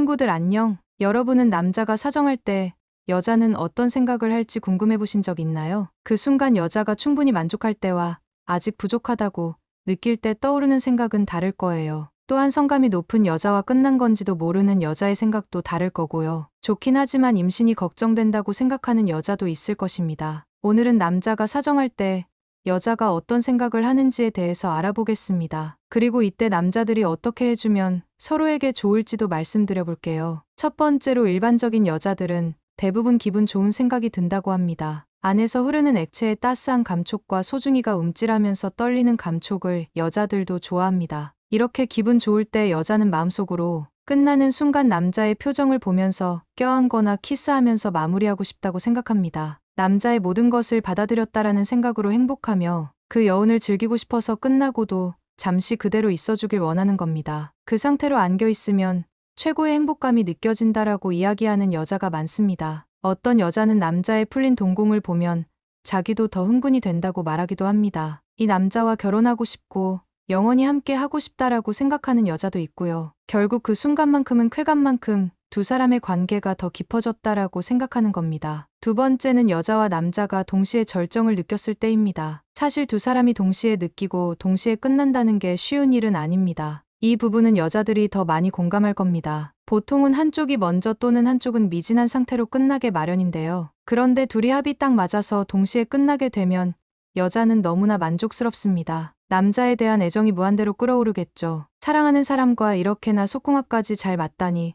친구들 안녕. 여러분은 남자가 사정할 때 여자는 어떤 생각을 할지 궁금해 보신 적 있나요? 그 순간 여자가 충분히 만족할 때와 아직 부족하다고 느낄 때 떠오르는 생각은 다를 거예요. 또한 성감이 높은 여자와 끝난 건지도 모르는 여자의 생각도 다를 거고요. 좋긴 하지만 임신이 걱정된다고 생각하는 여자도 있을 것입니다. 오늘은 남자가 사정할 때 여자가 어떤 생각을 하는지에 대해서 알아보겠습니다. 그리고 이때 남자들이 어떻게 해주면 서로에게 좋을지도 말씀드려 볼게요. 첫 번째로 일반적인 여자들은 대부분 기분 좋은 생각이 든다고 합니다. 안에서 흐르는 액체의 따스한 감촉과 소중이가 움찔하면서 떨리는 감촉을 여자들도 좋아합니다. 이렇게 기분 좋을 때 여자는 마음속으로 끝나는 순간 남자의 표정을 보면서 껴안거나 키스하면서 마무리하고 싶다고 생각합니다. 남자의 모든 것을 받아들였다라는 생각으로 행복하며 그 여운을 즐기고 싶어서 끝나고도 잠시 그대로 있어주길 원하는 겁니다. 그 상태로 안겨 있으면 최고의 행복감이 느껴진다라고 이야기하는 여자가 많습니다. 어떤 여자는 남자의 풀린 동공을 보면 자기도 더 흥분이 된다고 말하기도 합니다. 이 남자와 결혼하고 싶고 영원히 함께 하고 싶다라고 생각하는 여자도 있고요. 결국 그 순간만큼은 쾌감만큼 두 사람의 관계가 더 깊어졌다라고 생각하는 겁니다. 두 번째는 여자와 남자가 동시에 절정을 느꼈을 때입니다. 사실 두 사람이 동시에 느끼고 동시에 끝난다는 게 쉬운 일은 아닙니다. 이 부분은 여자들이 더 많이 공감할 겁니다. 보통은 한쪽이 먼저 또는 한쪽은 미진한 상태로 끝나게 마련인데요. 그런데 둘이 합이 딱 맞아서 동시에 끝나게 되면 여자는 너무나 만족스럽습니다. 남자에 대한 애정이 무한대로 끌어오르겠죠. 사랑하는 사람과 이렇게나 속궁합까지 잘 맞다니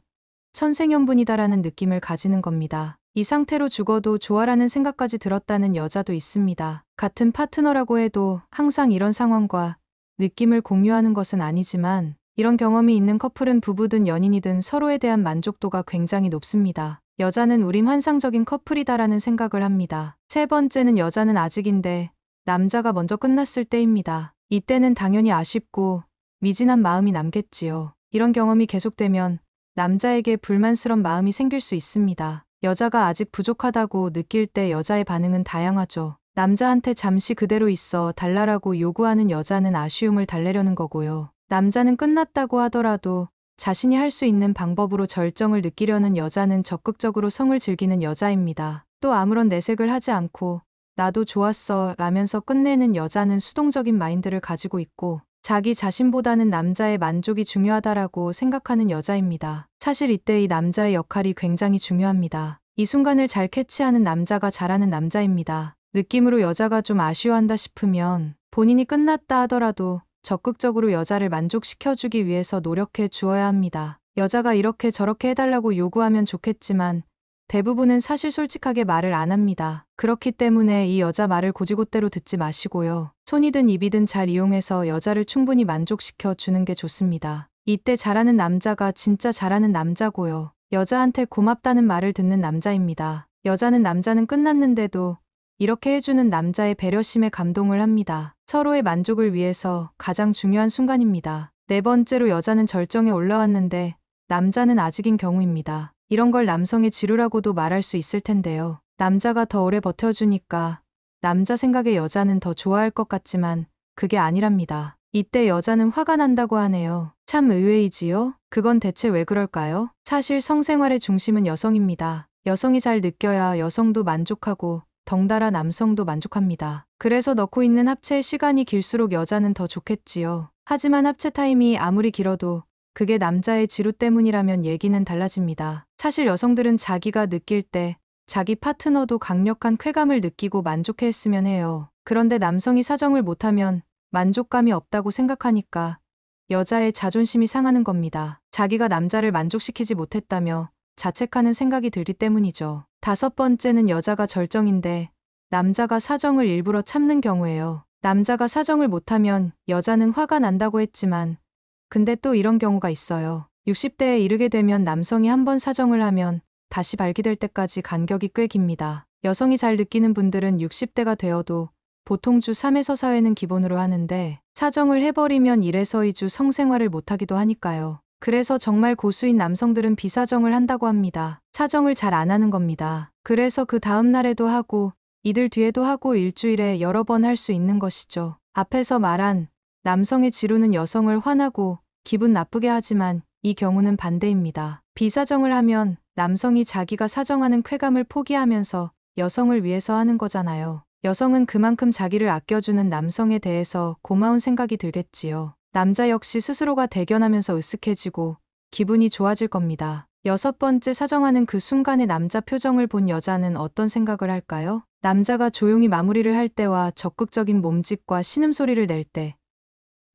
천생연분이다라는 느낌을 가지는 겁니다. 이 상태로 죽어도 좋아라는 생각까지 들었다는 여자도 있습니다. 같은 파트너라고 해도 항상 이런 상황과 느낌을 공유하는 것은 아니지만 이런 경험이 있는 커플은 부부든 연인이든 서로에 대한 만족도가 굉장히 높습니다. 여자는 우린 환상적인 커플이다라는 생각을 합니다. 세 번째는 여자는 아직인데 남자가 먼저 끝났을 때입니다. 이때는 당연히 아쉽고 미진한 마음이 남겠지요. 이런 경험이 계속되면 남자에게 불만스런 마음이 생길 수 있습니다. 여자가 아직 부족하다고 느낄 때 여자의 반응은 다양하죠. 남자한테 잠시 그대로 있어 달라라고 요구하는 여자는 아쉬움을 달래려는 거고요. 남자는 끝났다고 하더라도 자신이 할 수 있는 방법으로 절정을 느끼려는 여자는 적극적으로 성을 즐기는 여자입니다. 또 아무런 내색을 하지 않고 나도 좋았어 라면서 끝내는 여자는 수동적인 마인드를 가지고 있고 자기 자신보다는 남자의 만족이 중요하다라고 생각하는 여자입니다. 사실 이때 이 남자의 역할이 굉장히 중요합니다. 이 순간을 잘 캐치하는 남자가 잘하는 남자입니다. 느낌으로 여자가 좀 아쉬워한다 싶으면 본인이 끝났다 하더라도 적극적으로 여자를 만족시켜주기 위해서 노력해 주어야 합니다. 여자가 이렇게 저렇게 해달라고 요구하면 좋겠지만 대부분은 사실 솔직하게 말을 안 합니다. 그렇기 때문에 이 여자 말을 고지고대로 듣지 마시고요. 손이든 입이든 잘 이용해서 여자를 충분히 만족시켜 주는 게 좋습니다. 이때 잘하는 남자가 진짜 잘하는 남자고요. 여자한테 고맙다는 말을 듣는 남자입니다. 여자는 남자는 끝났는데도 이렇게 해주는 남자의 배려심에 감동을 합니다. 서로의 만족을 위해서 가장 중요한 순간입니다. 네 번째로 여자는 절정에 올라왔는데 남자는 아직인 경우입니다. 이런 걸 남성의 지루라고도 말할 수 있을 텐데요. 남자가 더 오래 버텨주니까 남자 생각에 여자는 더 좋아할 것 같지만 그게 아니랍니다. 이때 여자는 화가 난다고 하네요. 참 의외이지요? 그건 대체 왜 그럴까요? 사실 성생활의 중심은 여성입니다. 여성이 잘 느껴야 여성도 만족하고 덩달아 남성도 만족합니다. 그래서 넣고 있는 합체의 시간이 길수록 여자는 더 좋겠지요. 하지만 합체 타임이 아무리 길어도 그게 남자의 지루 때문이라면 얘기는 달라집니다. 사실 여성들은 자기가 느낄 때 자기 파트너도 강력한 쾌감을 느끼고 만족해 했으면 해요. 그런데 남성이 사정을 못하면 만족감이 없다고 생각하니까 여자의 자존심이 상하는 겁니다. 자기가 남자를 만족시키지 못했다며 자책하는 생각이 들기 때문이죠. 다섯 번째는 여자가 절정인데 남자가 사정을 일부러 참는 경우예요. 남자가 사정을 못하면 여자는 화가 난다고 했지만 근데 또 이런 경우가 있어요. 60대에 이르게 되면 남성이 한 번 사정을 하면 다시 발기될 때까지 간격이 꽤 깁니다. 여성이 잘 느끼는 분들은 60대가 되어도 보통 주 3에서 4회는 기본으로 하는데 사정을 해버리면 1에서 2주 성생활을 못하기도 하니까요. 그래서 정말 고수인 남성들은 비사정을 한다고 합니다. 사정을 잘 안 하는 겁니다. 그래서 그 다음 날에도 하고 이들 뒤에도 하고 일주일에 여러 번 할 수 있는 것이죠. 앞에서 말한 남성의 지루는 여성을 화나고 기분 나쁘게 하지만 이 경우는 반대입니다. 비사정을 하면 남성이 자기가 사정하는 쾌감을 포기하면서 여성을 위해서 하는 거잖아요. 여성은 그만큼 자기를 아껴주는 남성에 대해서 고마운 생각이 들겠지요. 남자 역시 스스로가 대견하면서 으쓱해지고 기분이 좋아질 겁니다. 여섯 번째 사정하는 그 순간의 남자 표정을 본 여자는 어떤 생각을 할까요? 남자가 조용히 마무리를 할 때와 적극적인 몸짓과 신음소리를 낼때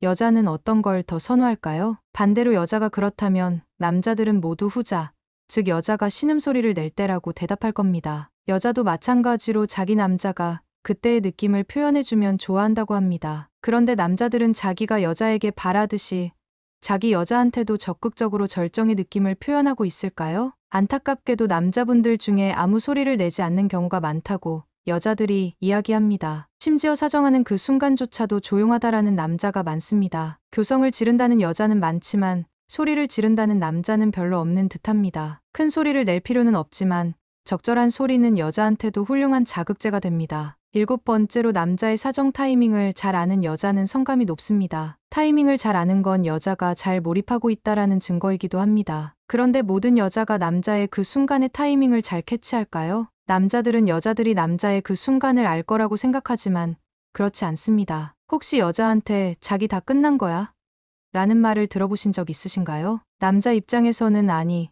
여자는 어떤 걸 더 선호할까요? 반대로 여자가 그렇다면 남자들은 모두 후자, 즉 여자가 신음소리를 낼 때라고 대답할 겁니다. 여자도 마찬가지로 자기 남자가 그때의 느낌을 표현해주면 좋아한다고 합니다. 그런데 남자들은 자기가 여자에게 바라듯이 자기 여자한테도 적극적으로 절정의 느낌을 표현하고 있을까요? 안타깝게도 남자분들 중에 아무 소리를 내지 않는 경우가 많다고 여자들이 이야기합니다. 심지어 사정하는 그 순간조차도 조용하다라는 남자가 많습니다. 교성을 지른다는 여자는 많지만 소리를 지른다는 남자는 별로 없는 듯합니다. 큰 소리를 낼 필요는 없지만 적절한 소리는 여자한테도 훌륭한 자극제가 됩니다. 일곱 번째로 남자의 사정 타이밍을 잘 아는 여자는 성감이 높습니다. 타이밍을 잘 아는 건 여자가 잘 몰입하고 있다라는 증거이기도 합니다. 그런데 모든 여자가 남자의 그 순간의 타이밍을 잘 캐치할까요? 남자들은 여자들이 남자의 그 순간을 알 거라고 생각하지만 그렇지 않습니다. 혹시 여자한테 자기 다 끝난 거야? 라는 말을 들어보신 적 있으신가요? 남자 입장에서는 아니,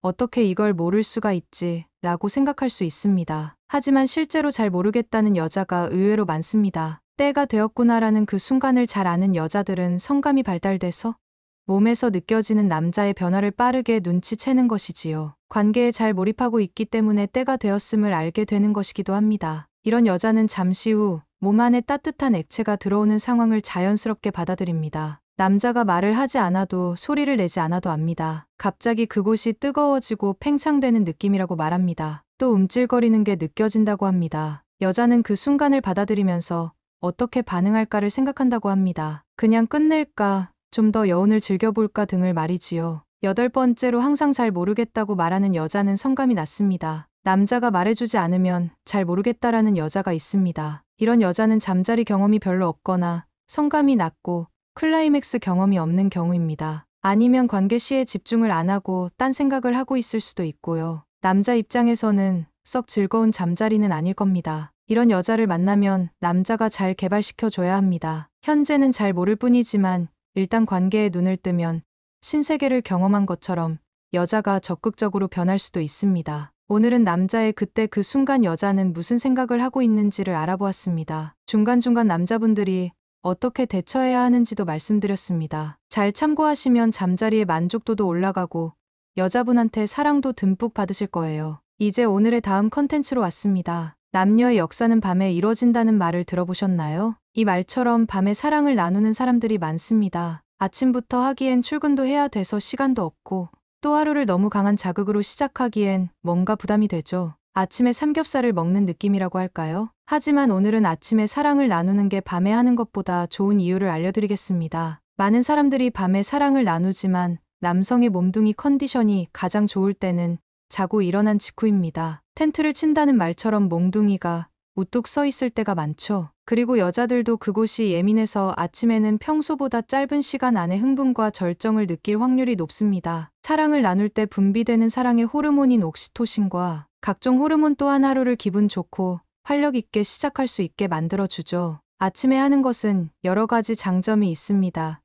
어떻게 이걸 모를 수가 있지 라고 생각할 수 있습니다. 하지만 실제로 잘 모르겠다는 여자가 의외로 많습니다. 때가 되었구나라는 그 순간을 잘 아는 여자들은 성감이 발달돼서 몸에서 느껴지는 남자의 변화를 빠르게 눈치채는 것이지요. 관계에 잘 몰입하고 있기 때문에 때가 되었음을 알게 되는 것이기도 합니다. 이런 여자는 잠시 후 몸 안에 따뜻한 액체가 들어오는 상황을 자연스럽게 받아들입니다. 남자가 말을 하지 않아도 소리를 내지 않아도 압니다. 갑자기 그곳이 뜨거워지고 팽창되는 느낌이라고 말합니다. 또 움찔거리는 게 느껴진다고 합니다. 여자는 그 순간을 받아들이면서 어떻게 반응할까를 생각한다고 합니다. 그냥 끝낼까 좀더 여운을 즐겨볼까 등을 말이지요. 여덟 번째로 항상 잘 모르겠다고 말하는 여자는 성감이 났습니다. 남자가 말해주지 않으면 잘 모르겠다라는 여자가 있습니다. 이런 여자는 잠자리 경험이 별로 없거나 성감이 낮고 클라이맥스 경험이 없는 경우입니다. 아니면 관계 시에 집중을 안 하고 딴 생각을 하고 있을 수도 있고요. 남자 입장에서는 썩 즐거운 잠자리는 아닐 겁니다. 이런 여자를 만나면 남자가 잘 개발시켜줘야 합니다. 현재는 잘 모를 뿐이지만 일단 관계에 눈을 뜨면 신세계를 경험한 것처럼 여자가 적극적으로 변할 수도 있습니다. 오늘은 남자의 그때 그 순간 여자는 무슨 생각을 하고 있는지를 알아보았습니다. 중간중간 남자분들이 어떻게 대처해야 하는지도 말씀드렸습니다. 잘 참고하시면 잠자리의 만족도도 올라가고 여자분한테 사랑도 듬뿍 받으실 거예요. 이제 오늘의 다음 컨텐츠로 왔습니다. 남녀의 역사는 밤에 이뤄진다는 말을 들어보셨나요? 이 말처럼 밤에 사랑을 나누는 사람들이 많습니다. 아침부터 하기엔 출근도 해야 돼서 시간도 없고 또 하루를 너무 강한 자극으로 시작하기엔 뭔가 부담이 되죠. 아침에 삼겹살을 먹는 느낌이라고 할까요? 하지만 오늘은 아침에 사랑을 나누는 게 밤에 하는 것보다 좋은 이유를 알려드리겠습니다. 많은 사람들이 밤에 사랑을 나누지만 남성의 몸뚱이 컨디션이 가장 좋을 때는 자고 일어난 직후입니다. 텐트를 친다는 말처럼 몽둥이가 우뚝 서 있을 때가 많죠. 그리고 여자들도 그곳이 예민해서 아침에는 평소보다 짧은 시간 안에 흥분과 절정을 느낄 확률이 높습니다. 사랑을 나눌 때 분비되는 사랑의 호르몬인 옥시토신과 각종 호르몬 또한 하루를 기분 좋고 활력 있게 시작할 수 있게 만들어주죠. 아침에 하는 것은 여러 가지 장점이 있습니다.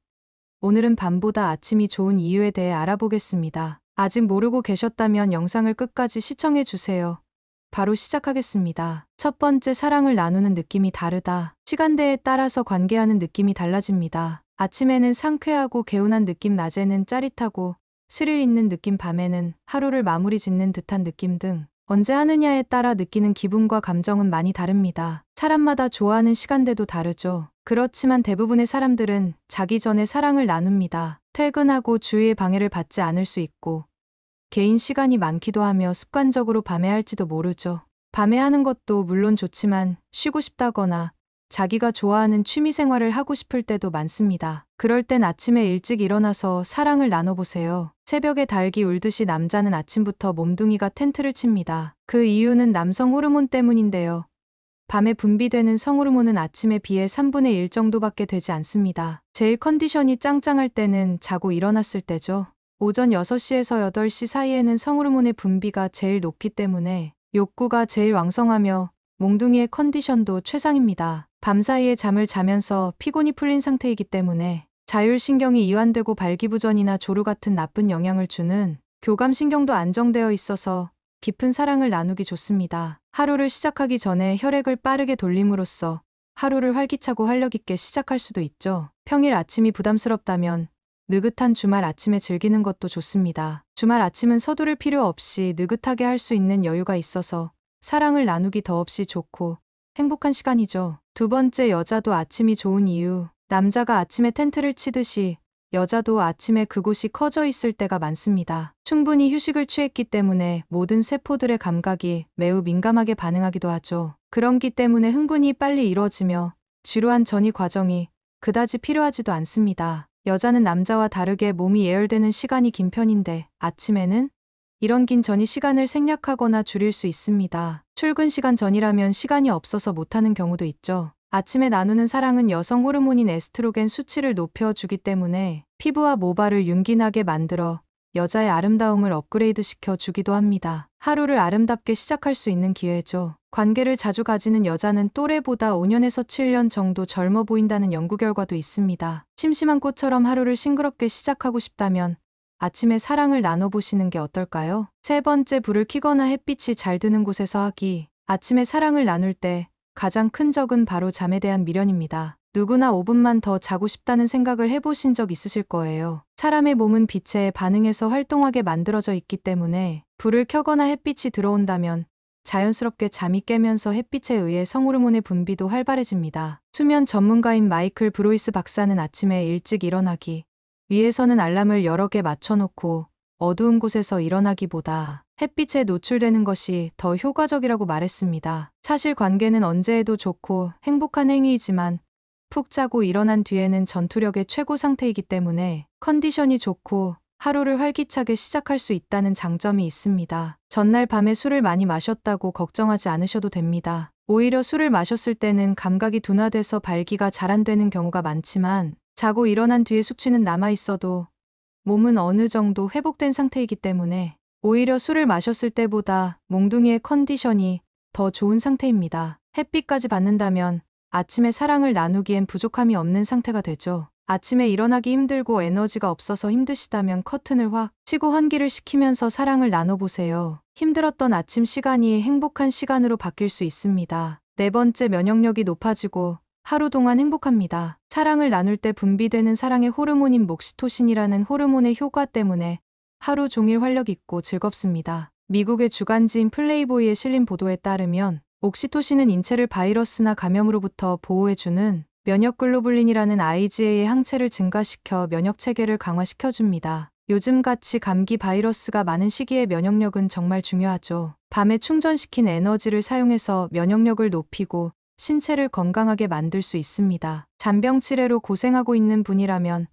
오늘은 밤보다 아침이 좋은 이유에 대해 알아보겠습니다. 아직 모르고 계셨다면 영상을 끝까지 시청해 주세요. 바로 시작하겠습니다. 첫 번째 사랑을 나누는 느낌이 다르다. 시간대에 따라서 관계하는 느낌이 달라집니다. 아침에는 상쾌하고 개운한 느낌, 낮에는 짜릿하고 스릴 있는 느낌, 밤에는 하루를 마무리 짓는 듯한 느낌 등 언제 하느냐에 따라 느끼는 기분과 감정은 많이 다릅니다. 사람마다 좋아하는 시간대도 다르죠. 그렇지만 대부분의 사람들은 자기 전에 사랑을 나눕니다. 퇴근하고 주위의 방해를 받지 않을 수 있고 개인 시간이 많기도 하며 습관적으로 밤에 할지도 모르죠. 밤에 하는 것도 물론 좋지만 쉬고 싶다거나 자기가 좋아하는 취미 생활을 하고 싶을 때도 많습니다. 그럴 땐 아침에 일찍 일어나서 사랑을 나눠보세요. 새벽에 달기 울듯이 남자는 아침부터 몸뚱이가 텐트를 칩니다. 그 이유는 남성 호르몬 때문인데요. 밤에 분비되는 성호르몬은 아침에 비해 3분의 1 정도밖에 되지 않습니다. 제일 컨디션이 짱짱할 때는 자고 일어났을 때죠. 오전 6시에서 8시 사이에는 성호르몬의 분비가 제일 높기 때문에 욕구가 제일 왕성하며 몽둥이의 컨디션도 최상입니다. 밤사이에 잠을 자면서 피곤이 풀린 상태이기 때문에 자율신경이 이완되고 발기부전이나 조루 같은 나쁜 영향을 주는 교감신경도 안정되어 있어서 깊은 사랑을 나누기 좋습니다. 하루를 시작하기 전에 혈액을 빠르게 돌림으로써 하루를 활기차고 활력 있게 시작할 수도 있죠. 평일 아침이 부담스럽다면 느긋한 주말 아침에 즐기는 것도 좋습니다. 주말 아침은 서두를 필요 없이 느긋하게 할 수 있는 여유가 있어서 사랑을 나누기 더없이 좋고 행복한 시간이죠. 두 번째 여자도 아침이 좋은 이유. 남자가 아침에 텐트를 치듯이 여자도 아침에 그곳이 커져 있을 때가 많습니다. 충분히 휴식을 취했기 때문에 모든 세포들의 감각이 매우 민감하게 반응하기도 하죠. 그런기 때문에 흥분이 빨리 이루어지며 지루한 전이 과정이 그다지 필요하지도 않습니다. 여자는 남자와 다르게 몸이 예열되는 시간이 긴 편인데 아침에는 이런 긴 전이 시간을 생략하거나 줄일 수 있습니다. 출근 시간 전이라면 시간이 없어서 못하는 경우도 있죠. 아침에 나누는 사랑은 여성 호르몬인 에스트로겐 수치를 높여주기 때문에 피부와 모발을 윤기나게 만들어 여자의 아름다움을 업그레이드 시켜 주기도 합니다. 하루를 아름답게 시작할 수 있는 기회죠. 관계를 자주 가지는 여자는 또래보다 5년에서 7년 정도 젊어 보인다는 연구 결과도 있습니다. 심심한 꽃처럼 하루를 싱그럽게 시작하고 싶다면 아침에 사랑을 나눠보시는 게 어떨까요? 세 번째 불을 켜거나 햇빛이 잘 드는 곳에서 하기. 아침에 사랑을 나눌 때 가장 큰 적은 바로 잠에 대한 미련입니다. 누구나 5분만 더 자고 싶다는 생각을 해보신 적 있으실 거예요. 사람의 몸은 빛에 반응해서 활동하게 만들어져 있기 때문에 불을 켜거나 햇빛이 들어온다면 자연스럽게 잠이 깨면서 햇빛에 의해 성호르몬의 분비도 활발해집니다. 수면 전문가인 마이클 브로이스 박사는 아침에 일찍 일어나기 위해서는 알람을 여러 개 맞춰놓고 어두운 곳에서 일어나기보다 햇빛에 노출되는 것이 더 효과적이라고 말했습니다. 사실 관계는 언제해도 좋고 행복한 행위이지만 푹 자고 일어난 뒤에는 전투력의 최고 상태이기 때문에 컨디션이 좋고 하루를 활기차게 시작할 수 있다는 장점이 있습니다. 전날 밤에 술을 많이 마셨다고 걱정하지 않으셔도 됩니다. 오히려 술을 마셨을 때는 감각이 둔화돼서 발기가 잘 안 되는 경우가 많지만 자고 일어난 뒤에 숙취는 남아있어도 몸은 어느 정도 회복된 상태이기 때문에 오히려 술을 마셨을 때보다 몽둥이의 컨디션이 더 좋은 상태입니다. 햇빛까지 받는다면 아침에 사랑을 나누기엔 부족함이 없는 상태가 되죠. 아침에 일어나기 힘들고 에너지가 없어서 힘드시다면 커튼을 확 치고 환기를 시키면서 사랑을 나눠보세요. 힘들었던 아침 시간이 행복한 시간으로 바뀔 수 있습니다. 네 번째 면역력이 높아지고 하루 동안 행복합니다. 사랑을 나눌 때 분비되는 사랑의 호르몬인 목시토신이라는 호르몬의 효과 때문에 하루 종일 활력 있고 즐겁습니다. 미국의 주간지인 플레이보이에 실린 보도에 따르면 옥시토신은 인체를 바이러스나 감염으로부터 보호해주는 면역글로불린이라는 IgA의 항체를 증가시켜 면역체계를 강화시켜줍니다. 요즘같이 감기 바이러스가 많은 시기에 면역력은 정말 중요하죠. 밤에 충전시킨 에너지를 사용해서 면역력을 높이고 신체를 건강하게 만들 수 있습니다. 잔병 치레로 고생하고 있는 분이라면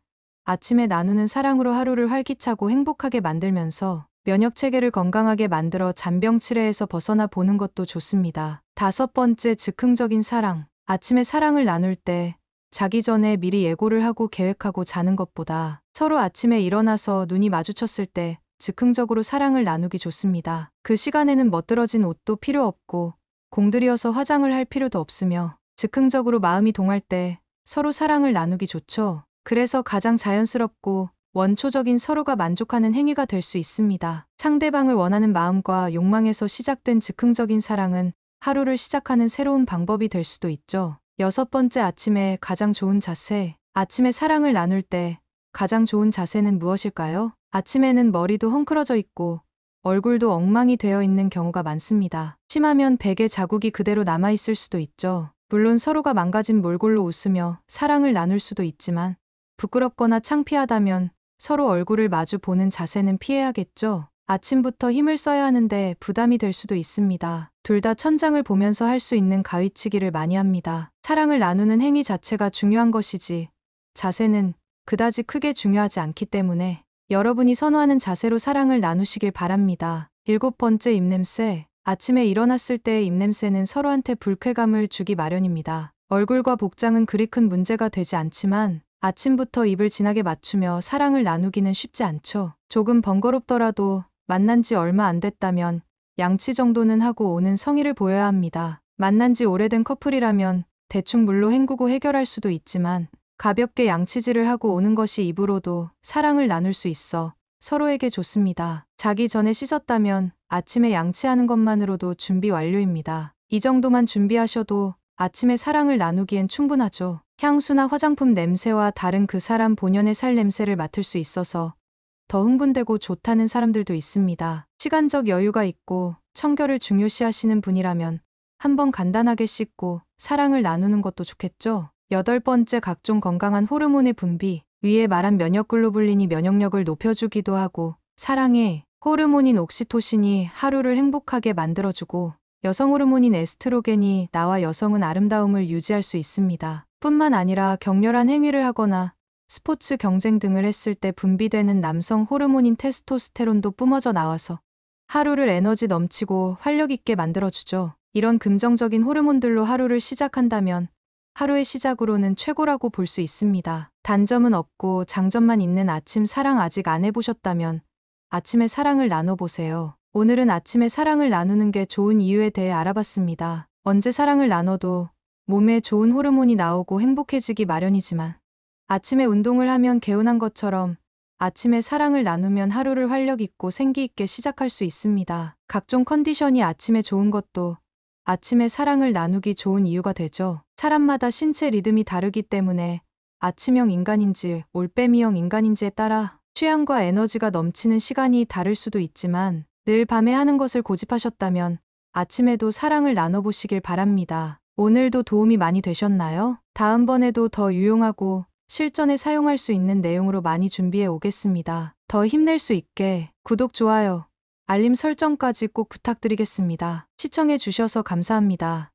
아침에 나누는 사랑으로 하루를 활기차고 행복하게 만들면서 면역 체계를 건강하게 만들어 잔병 치레에서 벗어나 보는 것도 좋습니다. 다섯 번째 즉흥적인 사랑. 아침에 사랑을 나눌 때 자기 전에 미리 예고를 하고 계획하고 자는 것보다 서로 아침에 일어나서 눈이 마주쳤을 때 즉흥적으로 사랑을 나누기 좋습니다. 그 시간에는 멋들어진 옷도 필요 없고 공들여서 화장을 할 필요도 없으며 즉흥적으로 마음이 동할 때 서로 사랑을 나누기 좋죠. 그래서 가장 자연스럽고 원초적인 서로가 만족하는 행위가 될 수 있습니다. 상대방을 원하는 마음과 욕망에서 시작된 즉흥적인 사랑은 하루를 시작하는 새로운 방법이 될 수도 있죠. 여섯 번째 아침에 가장 좋은 자세. 아침에 사랑을 나눌 때 가장 좋은 자세는 무엇일까요? 아침에는 머리도 헝클어져 있고 얼굴도 엉망이 되어 있는 경우가 많습니다. 심하면 베개 자국이 그대로 남아있을 수도 있죠. 물론 서로가 망가진 몰골로 웃으며 사랑을 나눌 수도 있지만 부끄럽거나 창피하다면 서로 얼굴을 마주 보는 자세는 피해야겠죠. 아침부터 힘을 써야 하는데 부담이 될 수도 있습니다. 둘 다 천장을 보면서 할 수 있는 가위치기를 많이 합니다. 사랑을 나누는 행위 자체가 중요한 것이지 자세는 그다지 크게 중요하지 않기 때문에 여러분이 선호하는 자세로 사랑을 나누시길 바랍니다. 일곱 번째 입냄새 아침에 일어났을 때의 입냄새는 서로한테 불쾌감을 주기 마련입니다. 얼굴과 복장은 그리 큰 문제가 되지 않지만 아침부터 입을 진하게 맞추며 사랑을 나누기는 쉽지 않죠. 조금 번거롭더라도 만난 지 얼마 안 됐다면 양치 정도는 하고 오는 성의를 보여야 합니다. 만난 지 오래된 커플이라면 대충 물로 헹구고 해결할 수도 있지만 가볍게 양치질을 하고 오는 것이 입으로도 사랑을 나눌 수 있어 서로에게 좋습니다. 자기 전에 씻었다면 아침에 양치하는 것만으로도 준비 완료입니다. 이 정도만 준비하셔도 아침에 사랑을 나누기엔 충분하죠. 향수나 화장품 냄새와 다른 그 사람 본연의 살 냄새를 맡을 수 있어서 더 흥분되고 좋다는 사람들도 있습니다. 시간적 여유가 있고 청결을 중요시하시는 분이라면 한 번 간단하게 씻고 사랑을 나누는 것도 좋겠죠? 여덟 번째 각종 건강한 호르몬의 분비 위에 말한 면역글로불린이 면역력을 높여주기도 하고 사랑의 호르몬인 옥시토신이 하루를 행복하게 만들어주고 여성 호르몬인 에스트로겐이 나와 여성은 아름다움을 유지할 수 있습니다. 뿐만 아니라 격렬한 행위를 하거나 스포츠 경쟁 등을 했을 때 분비되는 남성 호르몬인 테스토스테론도 뿜어져 나와서 하루를 에너지 넘치고 활력 있게 만들어주죠. 이런 긍정적인 호르몬들로 하루를 시작한다면 하루의 시작으로는 최고라고 볼 수 있습니다. 단점은 없고 장점만 있는 아침 사랑 아직 안 해보셨다면 아침에 사랑을 나눠보세요. 오늘은 아침에 사랑을 나누는 게 좋은 이유에 대해 알아봤습니다. 언제 사랑을 나눠도 몸에 좋은 호르몬이 나오고 행복해지기 마련이지만 아침에 운동을 하면 개운한 것처럼 아침에 사랑을 나누면 하루를 활력 있고 생기 있게 시작할 수 있습니다. 각종 컨디션이 아침에 좋은 것도 아침에 사랑을 나누기 좋은 이유가 되죠. 사람마다 신체 리듬이 다르기 때문에 아침형 인간인지 올빼미형 인간인지에 따라 취향과 에너지가 넘치는 시간이 다를 수도 있지만 늘 밤에 하는 것을 고집하셨다면 아침에도 사랑을 나눠보시길 바랍니다. 오늘도 도움이 많이 되셨나요? 다음번에도 더 유용하고 실전에 사용할 수 있는 내용으로 많이 준비해 오겠습니다. 더 힘낼 수 있게 구독, 좋아요, 알림 설정까지 꼭 부탁드리겠습니다. 시청해 주셔서 감사합니다.